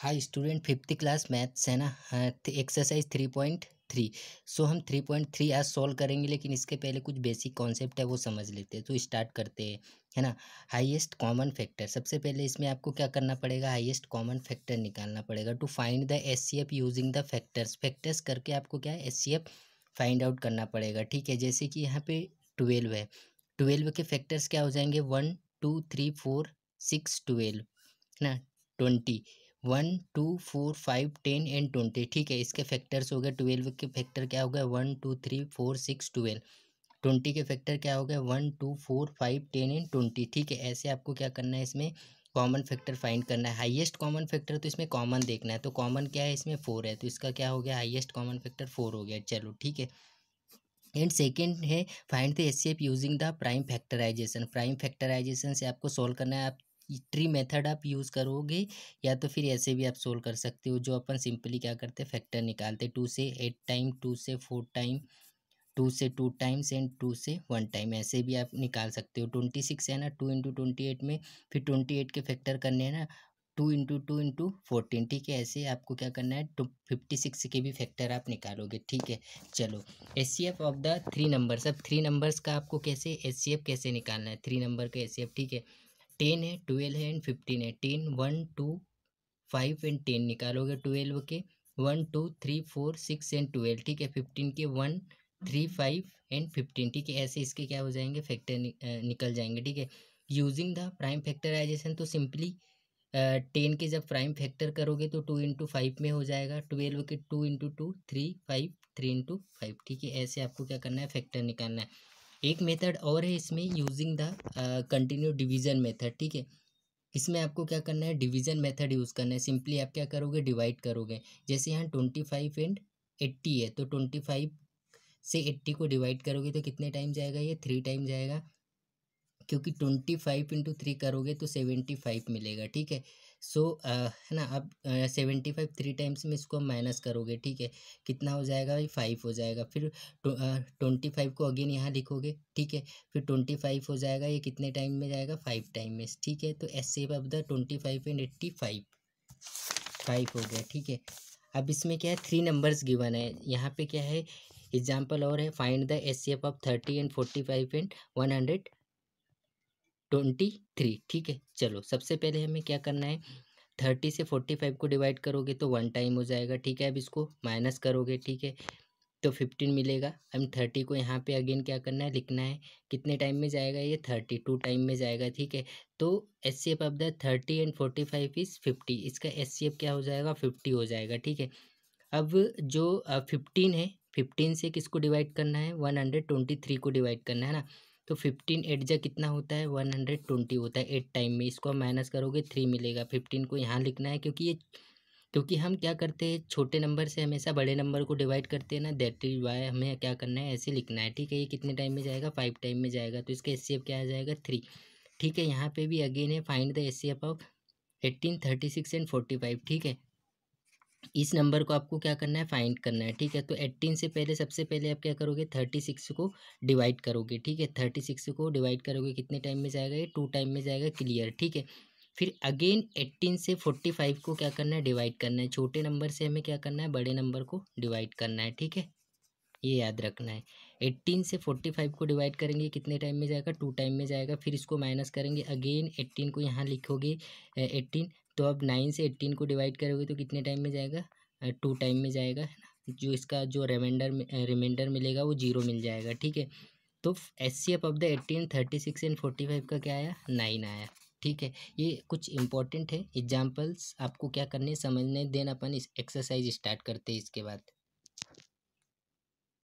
high student fifth class maths है ना हाँ, exercise three point three so हम थ्री पॉइंट थ्री आज सॉल्व करेंगे लेकिन इसके पहले कुछ बेसिक कॉन्सेप्ट है वो समझ लेते हैं तो स्टार्ट करते हैं है ना हाईएस्ट कॉमन फैक्टर सबसे पहले इसमें आपको क्या करना पड़ेगा हाईएस्ट कॉमन फैक्टर निकालना पड़ेगा to find the S C F using the factors factors करके आपको क्या है S C F find out करना पड़ेगा ठीक है जैसे कि यहाँ पे ट्वेल्व है ट्वेल्व के फैक्टर्स क्या हो जाएंगे one two three four six twelve है ना twenty one two four five ten and twenty ठीक है इसके फैक्टर्स हो गए ट्वेल्व के फैक्टर क्या हो गए one two three four six twelve twenty के फैक्टर क्या हो गए one two four five ten and twenty ठीक है ऐसे आपको क्या करना है इसमें कॉमन फैक्टर फाइंड करना है हाईएस्ट कॉमन फैक्टर तो इसमें कॉमन देखना है तो कॉमन क्या है इसमें फोर है तो इसका क्या हो गया हाईएस्ट कॉमन फैक्टर फोर हो गया चलो ठीक है एंड सेकेंड है find the S using the prime factorization prime factorization से आपको सॉल्व करना है आप ट्री मेथड आप यूज़ करोगे या तो फिर ऐसे भी आप सोल्व कर सकते हो जो अपन सिंपली क्या करते हैं फैक्टर निकालते टू से एट टाइम टू से फोर टाइम टू से टू टाइम्स एंड टू से वन टाइम ऐसे भी आप निकाल सकते हो ट्वेंटी सिक्स है ना टू इंटू ट्वेंटी एट में फिर ट्वेंटी एट के फैक्टर करने हैं ना two into two into fourteen ठीक है ऐसे आपको क्या करना है टू फिफ्टी सिक्स के भी फैक्टर आप निकालोगे ठीक है चलो S C F of the three numbers अब थ्री नंबर्स का आपको कैसे एस सी एफ कैसे निकालना है थ्री नंबर का एस सी एफ ठीक है टेन है ट्वेल्व है एंड फिफ्टीन है ten one two five and ten निकालोगे ट्वेल्व के one two three four six and twelve ठीक है फिफ्टीन के one three five and fifteen ठीक है ऐसे इसके क्या हो जाएंगे फैक्टर नि, निकल जाएंगे ठीक है यूजिंग द प्राइम फैक्टराइजेशन तो सिंपली टेन के जब प्राइम फैक्टर करोगे तो टू इंटू फाइव में हो जाएगा ट्वेल्व के two into two three five three into five ठीक है ऐसे आपको क्या करना है फैक्टर निकालना है एक मेथड और है इसमें using the continue division method ठीक है इसमें आपको क्या करना है डिवीजन मेथड यूज़ करना है सिंपली आप क्या करोगे डिवाइड करोगे जैसे यहाँ ट्वेंटी फाइव एंड एट्टी है तो ट्वेंटी फाइव से एट्टी को डिवाइड करोगे तो कितने टाइम जाएगा ये थ्री टाइम जाएगा क्योंकि ट्वेंटी फाइव इंटू थ्री करोगे तो सेवेंटी फाइव मिलेगा ठीक है सो so, है ना अब सेवेंटी फाइव थ्री टाइम्स में इसको माइनस करोगे ठीक है कितना हो जाएगा भाई फाइव हो जाएगा फिर ट्वेंटी फाइव को अगेन यहाँ लिखोगे ठीक है फिर ट्वेंटी फाइव हो जाएगा ये कितने टाइम में जाएगा फाइव टाइम में ठीक है तो एस सेव of the twenty five and eighty five five हो गया ठीक है अब इसमें क्या है थ्री नंबर्स गिवन है यहाँ पे क्या है एग्जाम्पल और है find the S C F of thirty and forty five and one hundred twenty three ठीक है चलो सबसे पहले हमें क्या करना है थर्टी से फोर्टी फाइव को डिवाइड करोगे तो वन टाइम हो जाएगा ठीक है अब इसको माइनस करोगे ठीक है तो फिफ्टीन मिलेगा हम थर्टी को यहाँ पे अगेन क्या करना है लिखना है कितने टाइम में जाएगा ये थर्टी टू टाइम में जाएगा ठीक है तो S C F of the thirty and forty five is fifty इसका एस सी एफ क्या हो जाएगा फिफ्टी हो जाएगा ठीक है अब जो फिफ्टीन है फिफ्टीन से किसको डिवाइड करना है वन हंड्रेड ट्वेंटी थ्री को डिवाइड करना है ना तो फिफ्टीन एट जा कितना होता है वन हंड्रेड ट्वेंटी होता है एट टाइम में इसको माइनस करोगे थ्री मिलेगा फिफ्टीन को यहाँ लिखना है क्योंकि ये क्योंकि हम क्या करते हैं छोटे नंबर से हमेशा बड़े नंबर को डिवाइड करते हैं ना दैट इज वाई हमें क्या करना है ऐसे लिखना है ठीक है ये कितने टाइम में जाएगा फाइव टाइम में जाएगा तो इसका एस क्या आ जाएगा थ्री ठीक है यहाँ पे भी अगेन है find the S of eighteen thirty six and forty five ठीक है इस नंबर को आपको क्या करना है फाइंड करना है ठीक है तो एट्टीन से पहले सबसे पहले आप क्या करोगे थर्टी सिक्स को डिवाइड करोगे ठीक है थर्टी सिक्स को डिवाइड करोगे कितने टाइम में जाएगा ये टू टाइम में जाएगा क्लियर ठीक है फिर अगेन एट्टीन से फोर्टी फाइव को क्या करना है डिवाइड करना है छोटे नंबर से हमें क्या करना है बड़े नंबर को डिवाइड करना है ठीक है ये याद रखना है एट्टीन से फोर्टी फाइव को डिवाइड करेंगे कितने टाइम में जाएगा टू टाइम में जाएगा फिर इसको माइनस करेंगे अगेन एट्टीन को यहाँ लिखोगे एट्टीन तो आप नाइन से एट्टीन को डिवाइड करोगे तो कितने टाइम में जाएगा टू टाइम में जाएगा जो इसका जो रिमाइंडर रिमाइंडर मिलेगा वो जीरो मिल जाएगा ठीक है तो S C F of the eighteen thirty six and forty five का क्या आया नाइन आया ठीक है ये कुछ इंपॉर्टेंट है एग्जाम्पल्स आपको क्या करने समझने देन अपन इस एक्सरसाइज स्टार्ट करते हैं इसके बाद